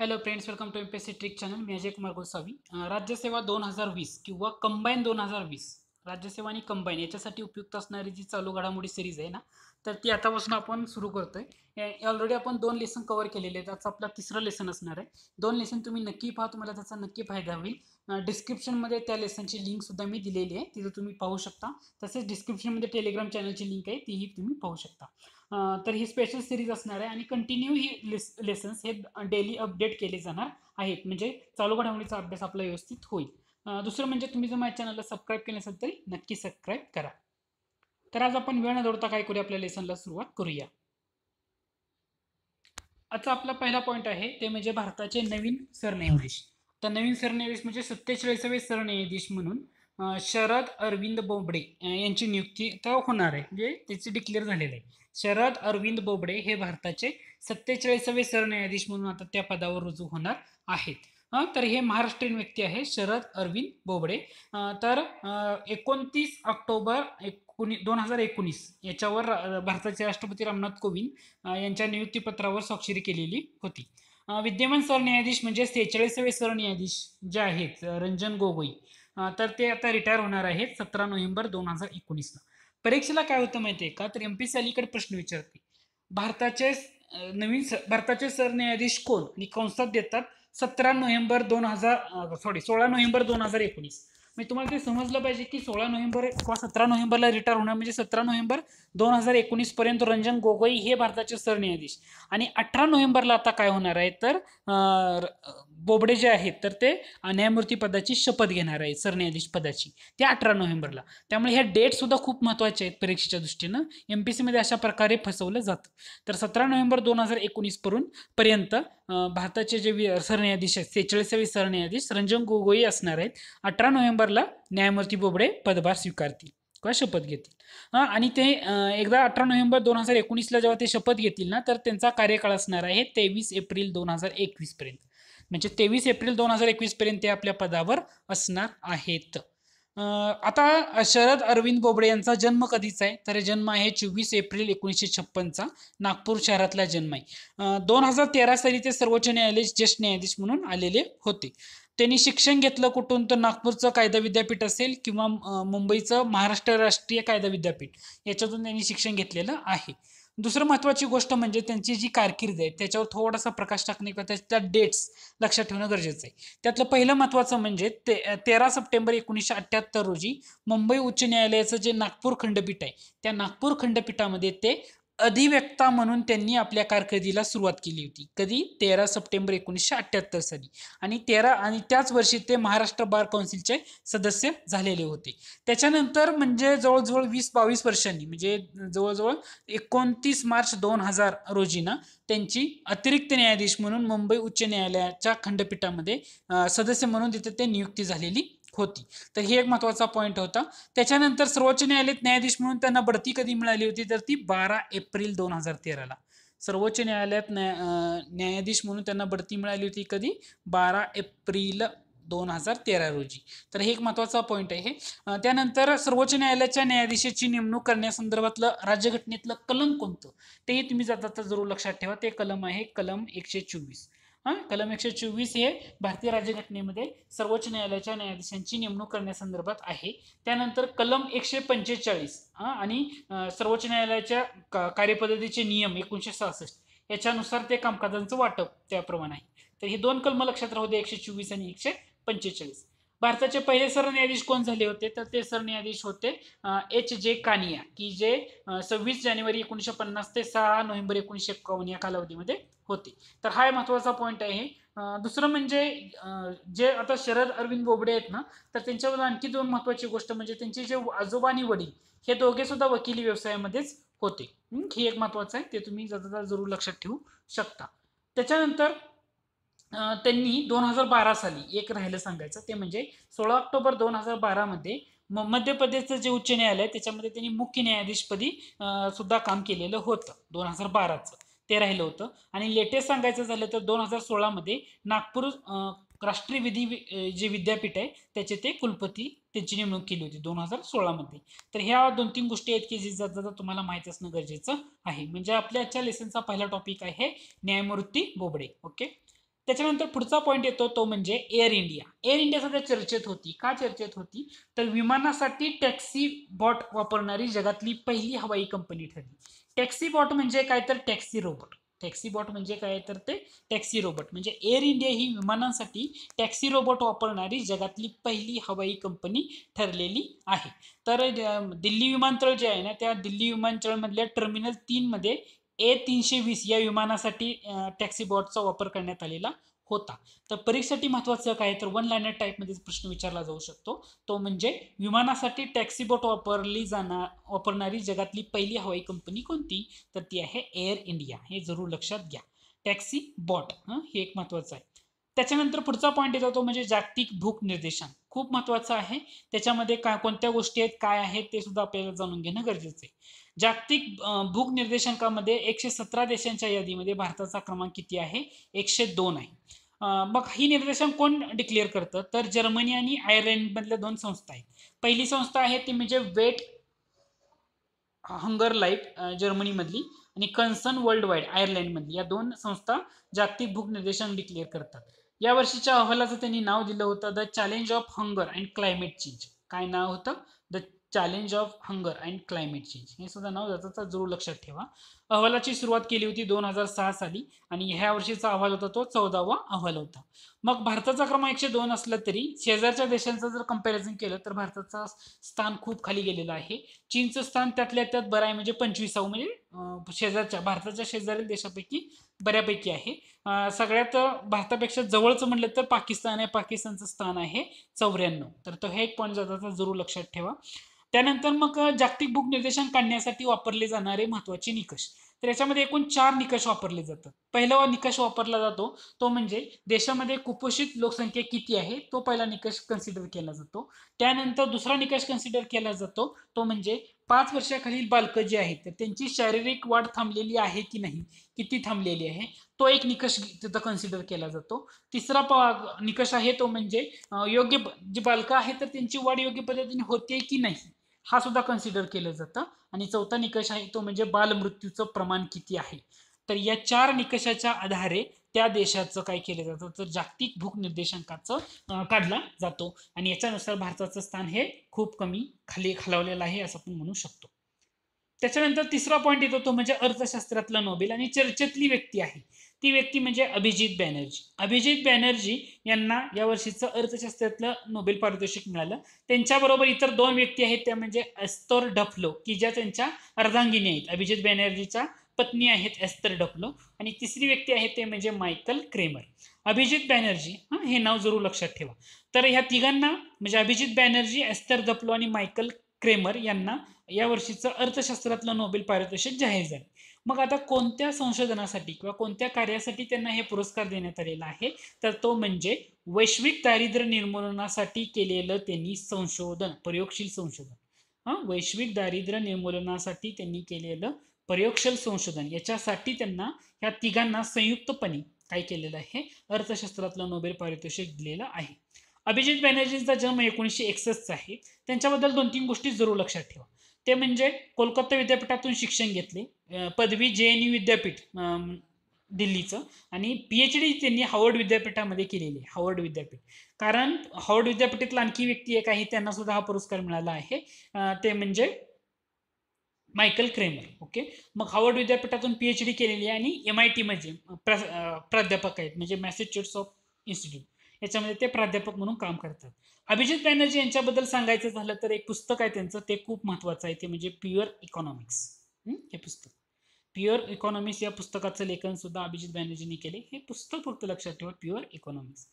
hello friends welcome to M P trick channel मी अजय कुमार गोसावी राज्यसेवा दोन हजार वीस किंवा कंबाईन दोन हजार वीस राज्यसेवा आणि कंबाईन याच्यासाठी उपयुक्त असणारी जी चालू घडामोडी सिरीज आहे ना तर ती आतापासून आपण सुरू करतोय ऑलरेडी आपण दोन लेसन कव्हर केलेले आहेत त्याचा आपला तिसरं लेसन असणार आहे दोन लेसन तुम्ही नक्की पाहा तुम्हाला त्याचा नक्की फायदा होईल डिस्क्रिप्शनमध्ये त्या लेसनची लिंकसुद्धा मी दिलेली आहे तिथं तुम्ही पाहू शकता तसेच डिस्क्रिप्शनमध्ये टेलिग्राम चॅनलची लिंक आहे तीही तुम्ही पाहू शकता तर ही स्पेशल सिरीज असणार आहे आणि कंटिन्यू ही लेस लेसन्स हे डेली अपडेट केले जाणार आहेत म्हणजे चालू घडामोडीचा अभ्यास आपला व्यवस्थित होईल दुसरं म्हणजे तुम्ही जर माझ्या चॅनलला सबस्क्राईब केलं असेल तरी नक्की सबस्क्राईब करा तर आज आपण वेळ न जोडता काय करूया आपल्या लेसनला सुरुवात करूया आता आपला पहिला पॉईंट आहे ते म्हणजे भारताचे नवीन सरन्यायाधीश तर नवीन सरन्यायाधीश म्हणजे सत्तेचाळीसावे सरन्यायाधीश म्हणून शरद अरविंद बोबडे यांची नियुक्ती तर होणार आहे म्हणजे त्याचे डिक्लेअर झालेले आहे शरद अरविंद बोबडे हे भारताचे सत्तेचाळीसावे सरन्यायाधीश म्हणून आता त्या पदावर रुजू होणार आहेत तर हे महाराष्ट्रीयन व्यक्ती आहे शरद अरविंद बोबडे तर एकोणतीस ऑक्टोबर एकोणी दोन हजार एकोणीस याच्यावर भारताचे राष्ट्रपती रामनाथ कोविंद यांच्या नियुक्तीपत्रावर स्वाक्षरी केलेली होती विद्यमान सरन्यायाधीश म्हणजे सेहेचाळीसावे सरन्यायाधीश जे आहेत रंजन गोगोई तर ते आता रिटायर होणार आहेत सतरा नोव्हेंबर दोन हजार एकोणीसला परीक्षेला काय होतं माहिती आहे का तर एम पी सी अलीकडे प्रश्न विचारते भारताचे नवीन स भारताचे सरन्यायाधीश कोण आणि कंसात देतात सतरा नोव्हेंबर दोन हजार सॉरी सोळा नोव्हेंबर दोन हजार एकोणीस म्हणजे तुम्हाला ते समजलं पाहिजे की सोळा नोव्हेंबर किंवा सतरा नोव्हेंबरला रिटायर होणार म्हणजे सतरा नोव्हेंबर दोन हजार एकोणीस पर्यंत रंजन गोगोई हे भारताचे सरन्यायाधीश आणि अठरा नोव्हेंबरला आता काय होणार आहे तर बोबडे जे आहेत तर ते न्यायमूर्ती पदाची शपथ घेणार आहेत सरन्यायाधीश पदाची ते अठरा नोव्हेंबरला त्यामुळे ह्या डेटसुद्धा खूप महत्त्वाच्या आहेत परीक्षेच्या दृष्टीनं एम पी सीमध्ये अशा प्रकारे फसवलं जातं तर सतरा नोव्हेंबर दोन हजार एकोणीस पर्यंत भारताचे जे सरन्यायाधीश आहेत सेहेचाळीसावे सरन्यायाधीश रंजन गोगोई असणार आहेत अठरा नोव्हेंबरला न्यायमूर्ती बोबडे पदभार स्वीकारतील किंवा शपथ घेतील आणि ते एकदा अठरा नोव्हेंबर दोन हजार एकोणीसला जेव्हा ते शपथ घेतील ना तर त्यांचा कार्यकाळ असणार आहे तेवीस एप्रिल दोन हजार एकवीसपर्यंत म्हणजे तेवीस एप्रिल दोन हजार एकवीसपर्यंत ते आपल्या पदावर असणार आहेत आता शरद अरविंद बोबडे यांचा जन्म कधीचा आहे तर जन्म आहे चोवीस एप्रिल एकोणीसशे छप्पनचा नागपूर शहरातला जन्म आहे दोन हजार तेरा साली ते सर्वोच्च न्यायालय ज्येष्ठ न्यायाधीश म्हणून आलेले होते त्यांनी शिक्षण घेतलं कुठून तर नागपूरचं कायदा विद्यापीठ असेल किंवा मुंबईचं महाराष्ट्र राष्ट्रीय कायदा विद्यापीठ याच्यातून त्यांनी शिक्षण घेतलेलं आहे दुसरं महत्त्वाची गोष्ट म्हणजे त्यांची जी कारकीर्द आहे त्याच्यावर थोडासा प्रकाश टाकणे किंवा त्याच्या डेट्स लक्षात ठेवणं गरजेचं आहे त्यातलं पहिलं महत्त्वाचं म्हणजे ते तेरा सप्टेंबर एकोणीसशे अठ्ठ्याहत्तर रोजी मुंबई उच्च न्यायालयाचं जे नागपूर खंडपीठ आहे त्या नागपूर खंडपीठामध्ये ते अधिव्यक्ता म्हणून त्यांनी आपल्या कारकिर्दीला सुरुवात केली होती कधी तेरा सप्टेंबर एकोणीसशे अठ्ठ्याहत्तर साली आणि तेरा आणि त्याच वर्षी ते महाराष्ट्र बार काउन्सिलचे सदस्य झालेले होते त्याच्यानंतर म्हणजे जवळजवळ वीस बावीस वर्षांनी म्हणजे जवळजवळ एकोणतीस मार्च दोन हजार रोजी ना त्यांची अतिरिक्त न्यायाधीश म्हणून मुंबई उच्च न्यायालयाच्या खंडपीठामध्ये सदस्य म्हणून तिथे ते नियुक्ती झालेली होती तर ही एक महत्वाचा पॉईंट होता त्याच्यानंतर सर्वोच्च न्यायालयात न्यायाधीश म्हणून त्यांना बढती कधी मिळाली होती तर ती बारा एप्रिल दोन हजार तेराला सर्वोच्च न्यायालयात न्यायाधीश म्हणून त्यांना बढती मिळाली होती कधी बारा एप्रिल दोन हजार तेरा रोजी तर हे एक महत्त्वाचा पॉईंट आहे त्यानंतर सर्वोच्च न्यायालयाच्या न्यायाधीशाची नेमणूक करण्यासंदर्भातलं राज्यघटनेतलं कलम कोणतं तेही तुम्ही जाता जरूर लक्षात ठेवा ते कलम आहे कलम एकशे चोवीस हां कलम एकशे चोवीस हे भारतीय राज्यघटनेमध्ये सर्वोच्च न्यायालयाच्या न्यायाधीशांची नेमणूक करण्यासंदर्भात आहे त्यानंतर कलम एकशे पंचेचाळीस हां आणि सर्वोच्च न्यायालयाच्या का कार्यपद्धतीचे नियम एकोणीसशे सहासष्ट याच्यानुसार ते कामकाजांचं वाटप त्याप्रमाणे आहे तर हे दोन कलम लक्षात राहू दे एकशे चोवीस आणि एकशे पंचेचाळीस भारताचे पहिले सरन्यायाधीश कोण झाले होते तर ते सरन्यायाधीश होते एच जे कानिया की जे सव्वीस जानेवारी एकोणीसशे पन्नास ते सहा नोव्हेंबर एकोणीसशे एक्कावन्न या कालावधीमध्ये होते तर हा महत्वाचा पॉईंट आहे दुसरं म्हणजे जे आता शरद अरविंद बोबडे आहेत ना तर त्यांच्याबद्दल आणखी दोन महत्वाची गोष्ट म्हणजे त्यांचे जे आजोबा आणि वडील हे दोघे सुद्धा वकिली व्यवसायामध्येच होते ही एक महत्वाचं आहे ते तुम्ही जर जरूर लक्षात ठेवू शकता त्याच्यानंतर त्यांनी दोन हजार बारा साली एक राहिलं सांगायचं ते म्हणजे सोळा ऑक्टोबर दोन हजार बारामध्ये म मध्य प्रदेशचं जे उच्च न्यायालय त्याच्यामध्ये त्यांनी मुख्य न्यायाधीशपदी सुद्धा काम केलेलं होतं दोन हजार बाराचं ते राहिलं होतं आणि लेटेस्ट सांगायचं झालं तर दोन हजार सोळामध्ये नागपूर राष्ट्रीय विधी जे विद्यापीठ आहे त्याचे ते कुलपती त्यांची नेमणूक केली होती दोन हजार सोळामध्ये तर ह्या दोन तीन गोष्टी आहेत की जी जाता तुम्हाला माहीत असणं गरजेचं आहे म्हणजे आपल्या आजच्या लेसनचा पहिला टॉपिक आहे न्यायमूर्ती बोबडे ओके त्याच्यानंतर पुढचा पॉईंट येतो तो म्हणजे एअर इंडिया एअर इंडिया सध्या चर्चेत होती का चर्चेत होती तर विमानासाठी टॅक्सी बॉट वापरणारी जगातली पहिली हवाई कंपनी ठरली टॅक्सी बॉट म्हणजे काय तर टॅक्सी रोबोट टॅक्सी बॉट म्हणजे काय तर ते टॅक्सी रोबोट म्हणजे एअर इंडिया ही विमानांसाठी टॅक्सी रोबोट वापरणारी जगातली पहिली हवाई कंपनी ठरलेली आहे तर दिल्ली विमानतळ जे आहे ना त्या दिल्ली विमानतळमधल्या टर्मिनल तीनमध्ये ए तीनशे वीस या विमानासाठी टॅक्सी बॉटचा वापर करण्यात आलेला होता तर परीक्षेसाठी महत्त्वाचं काय तर वन लायनर टाईपमध्ये प्रश्न विचारला जाऊ शकतो तो म्हणजे विमानासाठी टॅक्सी बोट वापरली जाणार वापरणारी जगातली पहिली हवाई कंपनी कोणती तर ती आहे एअर इंडिया हे जरूर लक्षात घ्या टॅक्सी बॉट हे एक महत्वाचं आहे त्याच्यानंतर पुढचा पॉईंट येतो तो म्हणजे जागतिक भूक निर्देशांक खूप महत्वाचा आहे त्याच्यामध्ये काय कोणत्या गोष्टी आहेत काय आहेत ते सुद्धा आपल्याला जाणून घेणं गरजेचं आहे जागतिक भूक निर्देशांकामध्ये एकशे सतरा देशांच्या यादीमध्ये भारताचा क्रमांक किती आहे एकशे दोन आहे मग ही निर्देशांक कोण डिक्लेअर करतं तर जर्मनी आणि आयर्लंडमधल्या दोन संस्था आहेत पहिली संस्था आहे ती म्हणजे वेट हंगर लाईट जर्मनीमधली आणि कन्सर्न वर्ल्ड वाईड आयर्लंडमधली या दोन संस्था जागतिक भूक निर्देशांक डिक्लेअर करतात या वर्षीच्या अहवालाचं त्यांनी नाव दिलं होतं the challenge of hunger and climate change काय नाव होतं the challenge of hunger and climate change हे सुद्धा नाव जाताचा जरूर लक्षात ठेवा अहवालाची सुरुवात केली होती दोन हजार सहा साली आणि ह्या वर्षीचा अहवाल होता तो चौदावा अहवाल होता मग भारताचा क्रमांक एकशे दोन असला तरी शेजारच्या देशांचं जर कंपॅरिझन केलं तर भारताचा स्थान खूप खाली गेलेलं आहे चीनचं स्थान त्यातल्या त्यात बरं आहे म्हणजे पंचवीसावं म्हणजे शेजारच्या भारताच्या शेजारील देशापैकी बऱ्यापैकी आहे सगळ्यात भारतापेक्षा जवळचं म्हटलं तर पाकिस्तान आहे पाकिस्तानचं स्थान आहे चौऱ्याण्णव तर तो हे एक पॉईंट जाताचा जरूर लक्षात ठेवा त्यानंतर मग जागतिक भूक निर्देशांक काढण्यासाठी वापरले जाणारे महत्वाचे निकष तर याच्यामध्ये एकूण चार निकष वापरले जातात पहिला निकष वापरला जातो तो म्हणजे देशामध्ये कुपोषित लोकसंख्या किती आहे तो पहिला निकष कन्सिडर केला जातो त्यानंतर दुसरा निकष कन्सिडर केला जातो तो म्हणजे पाच वर्षाखालील बालकं जी आहेत तर त्यांची शारीरिक वाढ थांबलेली आहे की नाही किती थांबलेली आहे तो एक निकष तिथं कन्सिडर केला जातो तिसरा निकष आहे तो म्हणजे योग्य जी बालकं आहेत तर त्यांची वाढ योग्य पद्धतीने होते की नाही हा सुद्धा कन्सिडर केलं जातं आणि चौथा निकष आहे तो म्हणजे बालमृत्यूचं प्रमाण किती आहे तर या चार निकषाच्या आधारे त्या देशाचं काय केलं जातं तर जागतिक भूक निर्देशांकाचं काढला जातो आणि याच्यानुसार भारताचं स्थान हे खूप कमी खाली खालावलेलं आहे असं आपण म्हणू शकतो त्याच्यानंतर तिसरा पॉईंट येतो तो म्हणजे अर्थशास्त्रातला नोबेल आणि चर्चेतली व्यक्ती आहे ती व्यक्ती म्हणजे अभिजित बॅनर्जी अभिजित बॅनर्जी यांना या वर्षीचं अर्थशास्त्रातलं नोबेल पारितोषिक मिळालं त्यांच्याबरोबर इतर दोन व्यक्ती आहेत त्या म्हणजे अस्तोर डफलो की ज्या त्यांच्या अर्धांगिनी आहेत अभिजित बॅनर्जीच्या पत्नी आहेत एस्तर डपलो आणि तिसरी व्यक्ती आहे ते म्हणजे मायकल क्रेमर अभिजित बॅनर्जी हां हे नाव जरूर लक्षात ठेवा तर ह्या तिघांना म्हणजे अभिजित बॅनर्जी एस्तर डपलो आणि मायकल क्रेमर यांना या वर्षीचं अर्थशास्त्रातलं नोबेल पारितोषिक जाहीर झालं मग आता कोणत्या संशोधनासाठी किंवा कोणत्या कार्यासाठी त्यांना हे पुरस्कार देण्यात आलेला आहे तर तो म्हणजे वैश्विक दारिद्र्य निर्मूलनासाठी केलेलं त्यांनी संशोधन प्रयोगशील संशोधन हां वैश्विक दारिद्र्य निर्मूलनासाठी त्यांनी केलेलं प्रयोगशील संशोधन याच्यासाठी त्यांना ह्या तिघांना संयुक्तपणे काय केलेलं आहे अर्थशास्त्रातलं नोबेल पारितोषिक दिलेलं आहे अभिजित बॅनर्जींचा जन्म एकोणीसशे एकसष्टचा आहे त्यांच्याबद्दल दोन तीन गोष्टी जरूर लक्षात ठेवा ते म्हणजे कोलकाता विद्यापीठातून शिक्षण घेतले पदवी जे एन यू विद्यापीठ दिल्लीचं आणि पी एच डी त्यांनी हावर्ड विद्यापीठामध्ये केलेली आहे हावर्ड विद्यापीठ कारण हावर्ड विद्यापीठातला आणखी व्यक्ती एक आहे त्यांना सुद्धा हा पुरस्कार मिळाला आहे ते म्हणजे मायकल क्रेमर ओके मग हावर्ड विद्यापीठातून पी एच डी केलेली आहे आणि एम आय टीमध्ये प्राध्यापक आहेत म्हणजे मॅसेच्युट्स ऑफ इन्स्टिट्यूट याच्यामध्ये ते प्राध्यापक म्हणून काम करतात अभिजित बॅनर्जी यांच्याबद्दल सांगायचं झालं तर एक पुस्तक आहे त्यांचं ते खूप महत्त्वाचं आहे ते म्हणजे प्युअर इकॉनॉमिक्स हे पुस्तक प्युअर इकॉनॉमिक्स या पुस्तकाचं लेखन सुद्धा अभिजित बॅनर्जीने केले हे पुस्तक फक्त लक्षात ठेवा प्युअर इकॉनॉमिक्स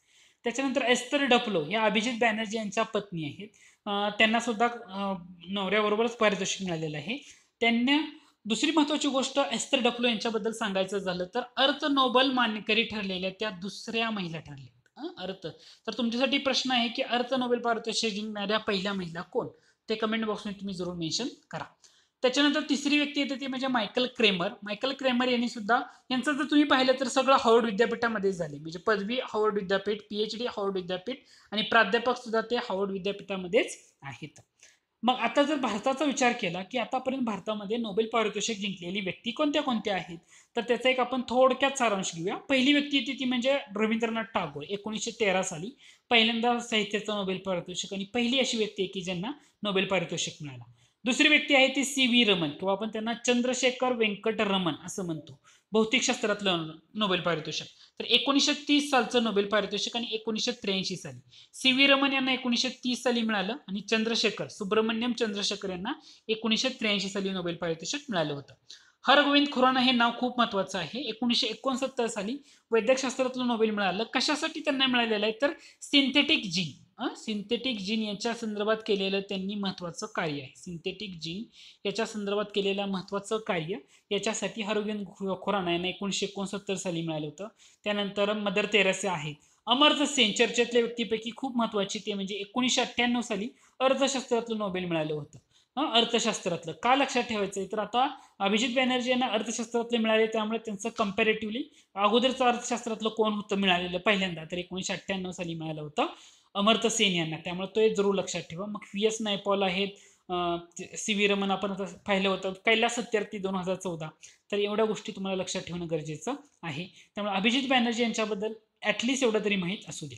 त्याच्यानंतर एस्तर डपलो या अभिजित बॅनर्जी यांच्या पत्नी आहेत त्यांना सुद्धा नवऱ्याबरोबरच पारितोषिक मिळालेलं आहे त्यांना दुसरी महत्त्वाची गोष्ट एस्तर डब्ल्यू यांच्याबद्दल सांगायचं झालं तर अर्थ नोबल मानकरी ठरलेल्या त्या दुसऱ्या महिला ठरल्या अर्थ तर तुमच्यासाठी प्रश्न आहे की अर्थ नोबेल पारितोषिक जिंकणाऱ्या पहिल्या महिला कोण ते कमेंट बॉक्समध्ये तुम्ही जरूर मेन्शन करा त्याच्यानंतर तिसरी व्यक्ती येते ती म्हणजे मायकल क्रेमर मायकल क्रेमर यांनी सुद्धा यांचं जर तुम्ही पाहिलं तर सगळं हॉर्ड विद्यापीठामध्ये झाले म्हणजे पदवी हॉर्ड विद्यापीठ पीएचडी हॉर्ड विद्यापीठ आणि प्राध्यापक सुद्धा ते हॉर्ड विद्यापीठामध्येच आहेत मग आता जर भारताचा विचार केला की आतापर्यंत भारतामध्ये नोबेल पारितोषिक जिंकलेली व्यक्ती कोणत्या कोणत्या आहेत तर त्याचा एक आपण थोडक्यात सारांश घेऊया पहिली व्यक्ती येते ती म्हणजे रवींद्रनाथ टागोर एकोणीसशे तेरा साली पहिल्यांदा साहित्याचा नोबेल पारितोषिक आणि पहिली अशी व्यक्ती आहे की ज्यांना नोबेल पारितोषिक मिळाला दुसरी व्यक्ती आहे ती सी व्ही रमन किंवा आपण त्यांना चंद्रशेखर व्यंकट रमन असं म्हणतो भौतिकशास्त्रातलं नोबेल पारितोषिक तर एकोणीसशे तीस सालचं नोबेल पारितोषिक आणि एकोणीसशे त्र्याऐंशी साली सी व्ही रमन यांना एकोणीसशे तीस साली मिळालं आणि चंद्रशेखर सुब्रमण्यम चंद्रशेखर यांना एकोणीसशे त्र्याऐंशी साली नोबेल पारितोषिक मिळालं होतं हरगोविंद खुराना हे नाव खूप महत्वाचं आहे एकोणीसशे एकोणसत्तर साली वैद्यकशास्त्रातलं नोबेल मिळालं कशासाठी त्यांना मिळालेलं आहे तर सिंथेटिक जीन सिंथेटिक जीन याच्या संदर्भात केलेलं त्यांनी महत्त्वाचं कार्य आहे सिंथेटिक जीन याच्या संदर्भात केलेलं महत्त्वाचं कार्य याच्यासाठी हरोगेन खुराना यांना एकोणीसशे एकोणसत्तर साली मिळालं होतं त्यानंतर मदर तेरासे आहे अमर्ज सेन चर्चेतल्या व्यक्तीपैकी खूप महत्त्वाची ते म्हणजे एकोणीसशे अठ्ठ्याण्णव साली अर्थशास्त्रातलं नोबेल मिळालं होतं अर्थशास्त्रातलं का लक्षात ठेवायचं आहे तर आता अभिजित बॅनर्जी यांना अर्थशास्त्रातले मिळाले त्यामुळे त्यांचं कम्पॅरेटिव्हली अगोदरचं अर्थशास्त्रातलं कोण होतं मिळालेलं पहिल्यांदा तर एकोणीसशे अठ्ठ्याण्णव साली मिळालं होतं अमर्थ सेन यांना त्यामुळे तो एक जरूर लक्षात ठेवा मग व्ही एस नायपॉल आहेत सी व्ही रमन आपण आता पाहिलं होतं कैलास सत्यार्थी दोन हजार चौदा तर एवढ्या गोष्टी तुम्हाला लक्षात ठेवणं गरजेचं आहे त्यामुळे अभिजित बॅनर्जी यांच्याबद्दल ॲटलिस्ट एवढं तरी माहीत असू दे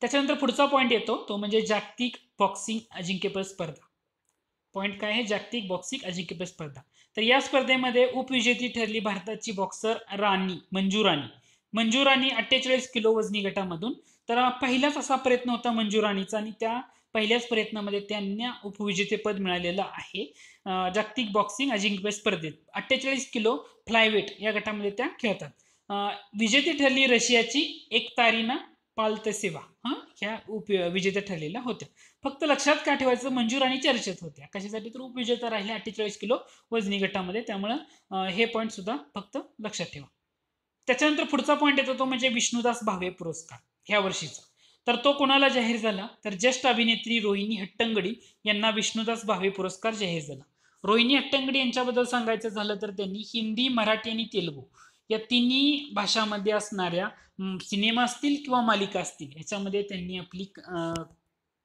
त्याच्यानंतर पुढचा पॉईंट येतो तो म्हणजे जागतिक बॉक्सिंग अजिंक्यपद स्पर्धा पॉईंट काय आहे जागतिक बॉक्सिंग अजिंक्यपद स्पर्धा तर या स्पर्धेमध्ये उपविजेती ठरली भारताची बॉक्सर राणी मंजू राणी मंजू राणी अठ्ठेचाळीस किलो वजनी गटामधून तर पहिलाच असा प्रयत्न होता मंजू राणीचा आणि त्या पहिल्याच प्रयत्नामध्ये त्यांना उपविजेतेपद मिळालेलं आहे जागतिक बॉक्सिंग अजिंक्यपद स्पर्धेत अठ्ठेचाळीस किलो फ्लायवेट या गटामध्ये त्या खेळतात विजेती ठरली रशियाची एक तारीना पालतसेवा हा ह्या उप विजेत्या ठरलेल्या होत्या फक्त लक्षात काय ठेवायचं मंजूर आणि चर्चेत होत्या कशासाठी तर उपविजेता राहिल्या अठ्ठेचाळीस किलो वजनी गटामध्ये त्यामुळं हे पॉईंट सुद्धा फक्त लक्षात ठेवा त्याच्यानंतर पुढचा पॉईंट येतो तो म्हणजे विष्णुदास भावे पुरस्कार ह्या वर्षीचा तर तो कोणाला जाहीर झाला तर ज्येष्ठ अभिनेत्री रोहिणी हट्टंगडी यांना विष्णुदास भावे पुरस्कार जाहीर झाला रोहिणी हट्टंगडी यांच्याबद्दल सांगायचं झालं तर त्यांनी हिंदी मराठी आणि तेलुगू या तिन्ही भाषामध्ये असणाऱ्या सिनेमा असतील किंवा मालिका असतील याच्यामध्ये त्यांनी आपली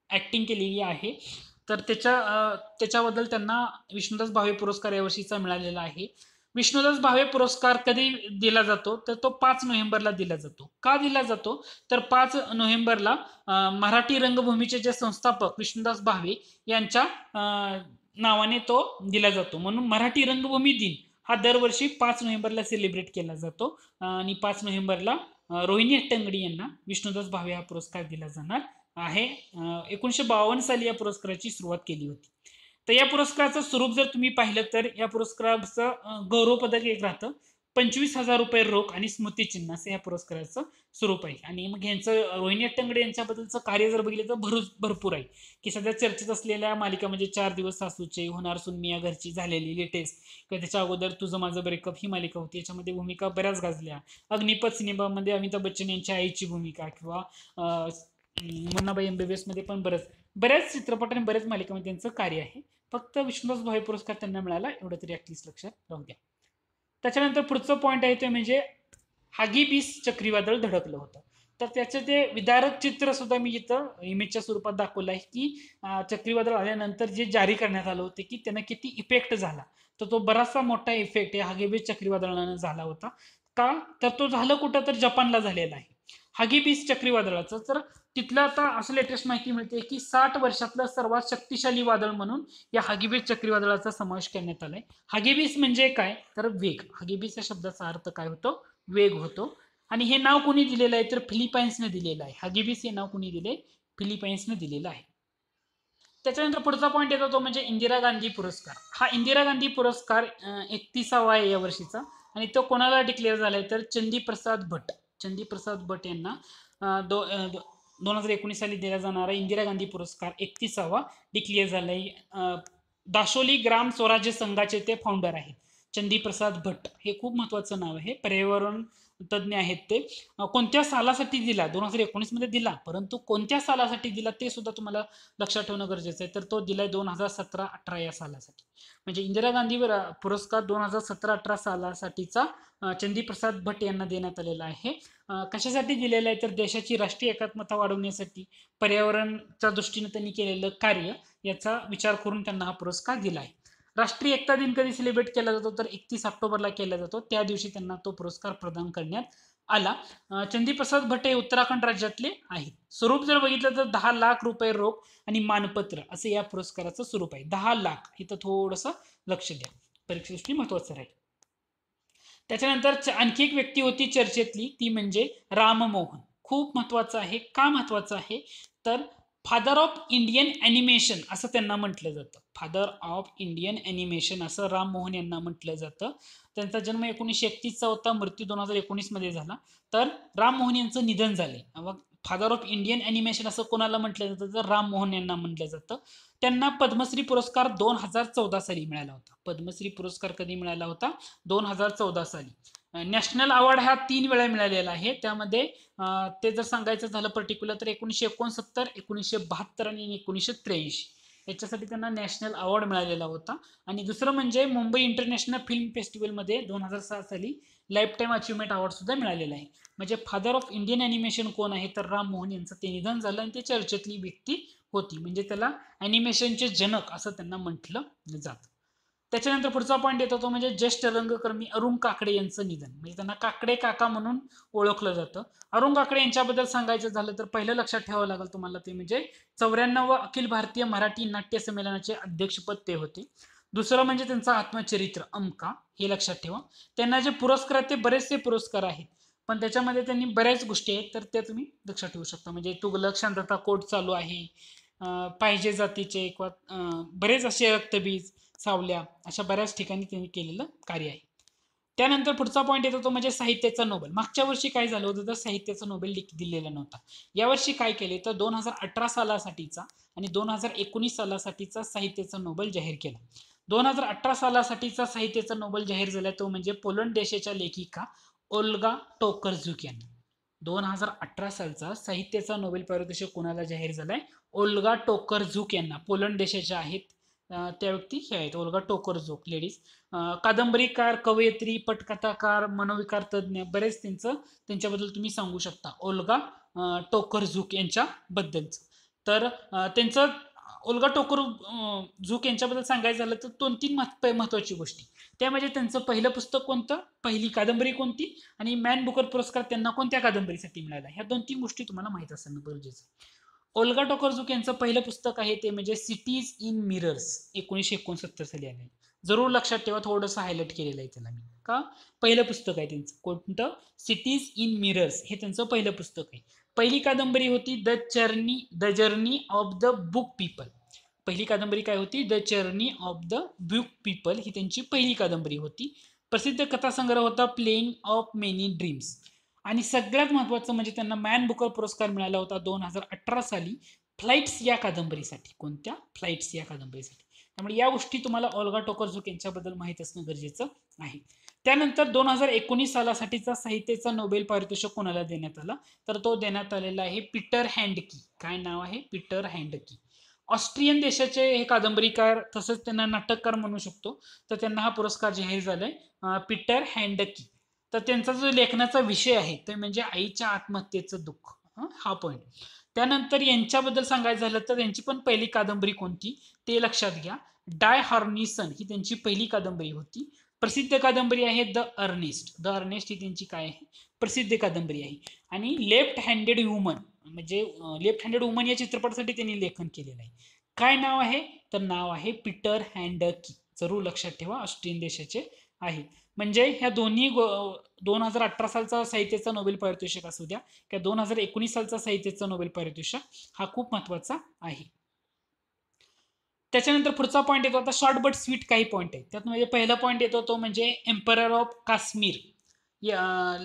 ॲक्टिंग केलेली आहे तर त्याच्या त्याच्याबद्दल त्यांना विष्णुदास भावे पुरस्कार यावर्षीचा मिळालेला आहे विष्णुदास भावे पुरस्कार कधी दिला जातो तर तो पाच नोव्हेंबरला दिला जातो का दिला जातो तर पाच नोव्हेंबरला मराठी रंगभूमीचे जे संस्थापक विष्णुदास भावे यांच्या नावाने तो दिला जातो म्हणून मराठी रंगभूमी दिन हा दरवर्षी पाच नोव्हेंबरला सेलिब्रेट केला जातो आणि पाच नोव्हेंबरला रोहिणी टंगडी यांना विष्णुदास भावे हा पुरस्कार दिला जाणार आहे एकोणीसशे बावन्न साली या पुरस्काराची सुरुवात केली होती तर या पुरस्काराचं स्वरूप जर तुम्ही पाहिलं तर या पुरस्काराचं गौरव पदक एक राहतं पंचवीस हजार रुपये रोख आणि स्मृतिचिन्ह असं या पुरस्काराचं स्वरूप आहे आणि मग यांचं रोहिणी अट्टंगडे यांच्याबद्दलचं कार्य जर बघितलं तर भरू भरपूर आहे की सध्या चर्चेत असलेल्या मालिका म्हणजे चार दिवस सासूचे होणार सुन मिया घरची झालेली लेटेस्ट किंवा त्याच्या अगोदर तुझं माझं ब्रेकअप ही मालिका होती याच्यामध्ये भूमिका बऱ्याच गाजल्या अग्निपथ सिनेमामध्ये अमिताभ बच्चन यांच्या आईची भूमिका किंवा मुन्नाबाई एमबीबीएस मध्ये पण बरंच बऱ्याच चित्रपट आणि बऱ्याच मालिकांमध्ये त्यांचं कार्य आहे फक्त विष्णुदास भावे पुरस्कार त्यांना मिळाला एवढं तरी ॲटलिस्ट लक्षात राहू द्या त्याच्यानंतर पुढचं पॉईंट आहे ते म्हणजे हागीबीस चक्रीवादळ धडकलं होतं तर त्याचं ते विदारक चित्र सुद्धा मी इथं इमेजच्या स्वरूपात दाखवलं आहे की चक्रीवादळ आल्यानंतर जे जारी करण्यात आलं होते की त्यांना किती इफेक्ट झाला तर तो बराचसा मोठा इफेक्ट हागीबीस हागीबीस चक्रीवादळानं झाला होता का तर तो झालं कुठं तर जपानला झालेला आहे हागीबीस चक्रीवादळाचं तर तिथलं आता असं लेटेस्ट माहिती मिळते की साठ वर्षातलं सर्वात शक्तिशाली वादळ म्हणून या हागीबीस चक्रीवादळाचा समावेश करण्यात आलाय हागीबीस म्हणजे काय तर वेग हागीबीस या शब्दाचा अर्थ काय होतो वेग होतो आणि हे नाव कोणी दिलेलं आहे तर फिलिपाइन्सने दिलेलं आहे हागीबीस हे नाव कोणी दिले फिलिपाइन्सने दिलेलं आहे त्याच्यानंतर पुढचा पॉईंट येतो तो म्हणजे इंदिरा गांधी पुरस्कार हा इंदिरा गांधी पुरस्कार एकतीसावा आहे या वर्षीचा आणि तो कोणाला डिक्लेअर झालाय तर चंदीप्रसाद भट चंदीप्रसाद भट यांना दो दोन हजार एकोणीस साली दिला जाणारा इंदिरा गांधी पुरस्कार एकतीसावा डिक्लेअर झालाय आहे दाशोली ग्राम स्वराज्य संघाचे ते फाउंडर आहेत चंदीप्रसाद भट हे खूप महत्वाचं नाव आहे पर्यावरण तज्ज्ञ आहेत ते कोणत्या सालासाठी दिला दोन हजार एकोणीसमध्ये दिला परंतु कोणत्या सालासाठी दिला ते सुद्धा तुम्हाला लक्षात ठेवणं गरजेचं आहे तर तो दिलाय दोन हजार सतरा अठरा या सालासाठी म्हणजे इंदिरा गांधी पुरस्कार दोन हजार सतरा अठरा सालासाठीचा चंदीप्रसाद भट यांना देण्यात आलेला आहे कशासाठी दिलेला आहे तर देशाची राष्ट्रीय एकात्मता वाढवण्यासाठी पर्यावरणच्या दृष्टीने त्यांनी केलेलं कार्य याचा विचार करून त्यांना हा पुरस्कार दिला आहे राष्ट्रीय एकता दिन कधी सेलिब्रेट केला जातो तर एकतीस ऑक्टोबरला केला जातो त्या दिवशी त्यांना तो पुरस्कार प्रदान करण्यात आला चंदीप्रसाद भटे उत्तराखंड राज्यातले आहेत स्वरूप जर बघितलं तर दहा लाख रुपये रोख आणि मानपत्र असं या पुरस्काराचं स्वरूप आहे दहा लाख इथं थोडस लक्ष द्या परीक्षेदृष्टी महत्वाचं राहील त्याच्यानंतर आणखी एक व्यक्ती होती चर्चेतली ती म्हणजे राममोहन खूप महत्वाचं आहे का महत्वाचं आहे तर फादर ऑफ इंडियन ॲनिमेशन असं त्यांना म्हटलं जातं फादर ऑफ इंडियन ॲनिमेशन असं राम मोहन यांना म्हटलं जातं त्यांचा जन्म एकोणीसशे एकतीसचा होता मृत्यू दोन हजार एकोणीसमध्ये झाला तर राम मोहन यांचं निधन झाले मग फादर ऑफ इंडियन ॲनिमेशन असं कोणाला म्हटलं जातं तर राम मोहन यांना म्हटलं जातं त्यांना पद्मश्री पुरस्कार दोन हजार चौदा साली मिळाला होता पद्मश्री पुरस्कार कधी मिळाला होता दोन हजार चौदा साली नॅशनल अवॉर्ड हा तीन वेळा मिळालेला आहे त्यामध्ये ते जर सांगायचं झालं पर्टिक्युलर तर एकोणीसशे एकोणसत्तर एकोणीसशे बहात्तर आणि एकोणीसशे त्र्याऐंशी याच्यासाठी त्यांना नॅशनल अवॉर्ड मिळालेला होता आणि दुसरं म्हणजे मुंबई इंटरनॅशनल फिल्म फेस्टिवलमध्ये दोन हजार सहा साली लाईफ टाईम अचिव्हमेंट अवॉर्डसुद्धा मिळालेला आहे म्हणजे फादर ऑफ इंडियन ॲनिमेशन कोण आहे तर राम मोहन यांचं ते निधन झालं आणि ते चर्चेतली व्यक्ती होती म्हणजे त्याला ॲनिमेशनचे जनक असं त्यांना म्हटलं जातं त्याच्यानंतर पुढचा पॉईंट येतो तो म्हणजे ज्येष्ठ रंगकर्मी अरुण काकडे यांचं निधन म्हणजे त्यांना काकडे काका म्हणून ओळखलं जातं अरुण काकडे यांच्याबद्दल सांगायचं झालं तर पहिलं लक्षात ठेवावं लागेल तुम्हाला ते म्हणजे चौऱ्याण्णव अखिल भारतीय मराठी नाट्य संमेलनाचे अध्यक्षपद ते होते दुसरं म्हणजे त्यांचं आत्मचरित्र अमका हे लक्षात ठेवा त्यांना जे पुरस्कार आहेत ते बरेचसे पुरस्कार आहेत पण त्याच्यामध्ये त्यांनी बऱ्याच गोष्टी आहेत तर त्या तुम्ही लक्षात ठेवू शकता म्हणजे तुगलक शांतता कोर्ट चालू आहे पाहिजे जातीचे किंवा बरेच असे रक्तबीज सावल्या अशा बऱ्याच ठिकाणी त्यांनी केलेलं कार्य आहे त्यानंतर पुढचा पॉईंट येतो तो म्हणजे साहित्याचा नोबेल मागच्या वर्षी काय झालं होतं तर साहित्याचा नोबेल दिलेला नव्हता यावर्षी काय केले तर दोन हजार अठरा सालासाठीचा आणि दोन हजार एकोणीस सालासाठीचा साहित्याचा नोबेल जाहीर केला दोन हजार अठरा सालासाठीचा साहित्याचा नोबेल जाहीर झाला तो म्हणजे पोलंड देशाच्या लेखिका ओल्गा टोकरझुक यांना दोन हजार अठरा सालचा साहित्याचा नोबेल पारितोषिक कोणाला जाहीर झालाय ओल्गा टोकरझुक यांना पोलंड देशाच्या आहेत त्या व्यक्ती हे आहेत ओल्गा टोकरजोक लेडीज कादंबरीकार कवयित्री पटकथाकार मनोविकार तज्ज्ञ बरेच त्यांचं त्यांच्याबद्दल तुम्ही सांगू शकता ओल्गा टोकरझुक बद्दलच तर त्यांचं ओल्गा टोकर झुक यांच्याबद्दल सांगायचं झालं तर दोन तीन महत्वाची गोष्टी त्या म्हणजे त्यांचं पहिलं पुस्तक कोणतं पहिली कादंबरी कोणती आणि मॅन बुकर पुरस्कार त्यांना कोणत्या कादंबरीसाठी मिळाला ह्या दोन तीन गोष्टी तुम्हाला माहीत असणं गरजेचं ओल्गा टोकरजुक यांचं पहिलं पुस्तक आहे ते म्हणजे सिटीज इन मिरर्स एकोणीसशे एकोणसत्तर साली आले जरूर लक्षात ठेवा थोडंसं हायलाईट केलेलं आहे त्याला मी का पहिलं पुस्तक आहे त्यांचं कोणतं सिटीज इन मिरर्स हे त्यांचं पहिलं पुस्तक आहे पहिली कादंबरी होती the journey the journey of the book people पहिली कादंबरी काय होती the journey of the book people ही त्यांची पहिली कादंबरी होती प्रसिद्ध कथासंग्रह होता प्लेइंग ऑफ मेनी ड्रीम्स आणि सगळ्यात महत्त्वाचं म्हणजे त्यांना मॅन बुकर पुरस्कार मिळाला होता दोन हजार अठरा साली फ्लाइट्स या कादंबरीसाठी कोणत्या फ्लाइट्स या कादंबरीसाठी त्यामुळे या गोष्टी तुम्हाला ऑल्गा झोक यांच्याबद्दल माहीत असणं गरजेचं आहे त्यानंतर दोन हजार एकोणीस सालासाठीचा साहित्याचा नोबेल पारितोषिक कोणाला देण्यात आला तर तो देण्यात आलेला आहे पीटर हँडकी काय नाव आहे पीटर हँडकी ऑस्ट्रियन देशाचे हे कादंबरीकार तसंच त्यांना नाटककार म्हणू शकतो तर त्यांना हा पुरस्कार जाहीर झालाय पीटर हँडकी तर त्यांचा जो लेखनाचा विषय आहे ते म्हणजे आईच्या आत्महत्येचं दुःख हा पॉईंट त्यानंतर यांच्याबद्दल सांगायचं झालं तर त्यांची पण पहिली कादंबरी कोणती ते लक्षात घ्या डाय हॉर्निसन ही त्यांची पहिली कादंबरी होती प्रसिद्ध कादंबरी आहे द अर्नेस्ट द अर्नेस्ट ही त्यांची काय आहे प्रसिद्ध कादंबरी आहे आणि लेफ्ट हँडेड वुमन म्हणजे लेफ्ट हँडेड वुमन या चित्रपटासाठी त्यांनी लेखन केलेलं आहे काय नाव आहे तर नाव आहे पीटर हँडकी जरूर लक्षात ठेवा ऑस्ट्रियन देशाचे आहे म्हणजे ह्या दोन्ही दोन हजार अठरा सालचा साहित्याचा नोबेल पारितोषिक असू द्या किंवा दोन हजार एकोणीस सालचा साहित्याचा नोबेल पारितोषिक हा खूप महत्वाचा आहे त्याच्यानंतर पुढचा पॉईंट येतो आता शॉर्ट बट स्वीट काही पॉईंट आहे त्यात म्हणजे पहिला पॉईंट येतो तो म्हणजे emperor of Kashmir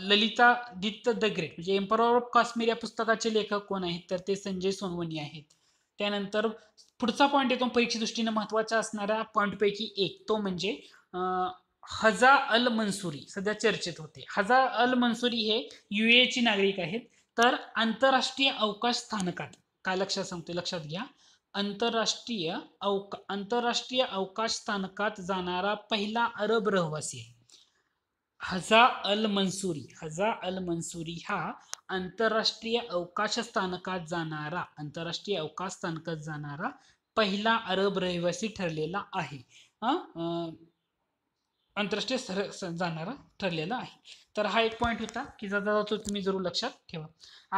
Lalitaditya the great म्हणजे एम्परर ऑफ काश्मीर या पुस्तकाचे लेखक कोण आहेत तर ते संजय सोनवणी आहेत त्यानंतर पुढचा पॉईंट येतो परीक्षे दृष्टीने महत्वाचा असणारा पॉईंटपैकी एक तो म्हणजे हजा अल मन्सुरी सध्या चर्चेत होते हजा अल मन्सुरी हे यू ची नागरिक आहेत तर आंतरराष्ट्रीय अवकाश स्थानकात काय लक्षात सांगतोय लक्षात घ्या आंतरराष्ट्रीय अवका आंतरराष्ट्रीय अवकाश स्थानकात जाणारा पहिला अरब रहिवासी आहे हजा अल मन्सुरी हजा अल मन्सुरी हा आंतरराष्ट्रीय अवकाश स्थानकात जाणारा आंतरराष्ट्रीय अवकाश स्थानकात जाणारा पहिला अरब रहिवासी ठरलेला आहे आंतरराष्ट्रीय सर जाणारा ठरलेला आहे तर हा एक पॉईंट होता की जाता तो तुम्ही जरूर लक्षात ठेवा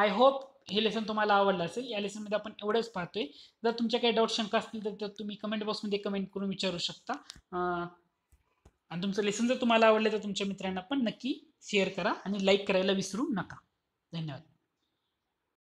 आय होप हे लेसन तुम्हाला आवडलं असेल या लेसनमध्ये आपण एवढंच पाहतोय जर तुमच्या काही डाऊट शंका असतील तर तुम्ही कमेंट बॉक्समध्ये कमेंट करून विचारू शकता आणि तुमचं लेसन जर तुम्हाला आवडलं तर तुमच्या मित्रांना पण नक्की शेअर करा आणि लाईक करायला विसरू नका धन्यवाद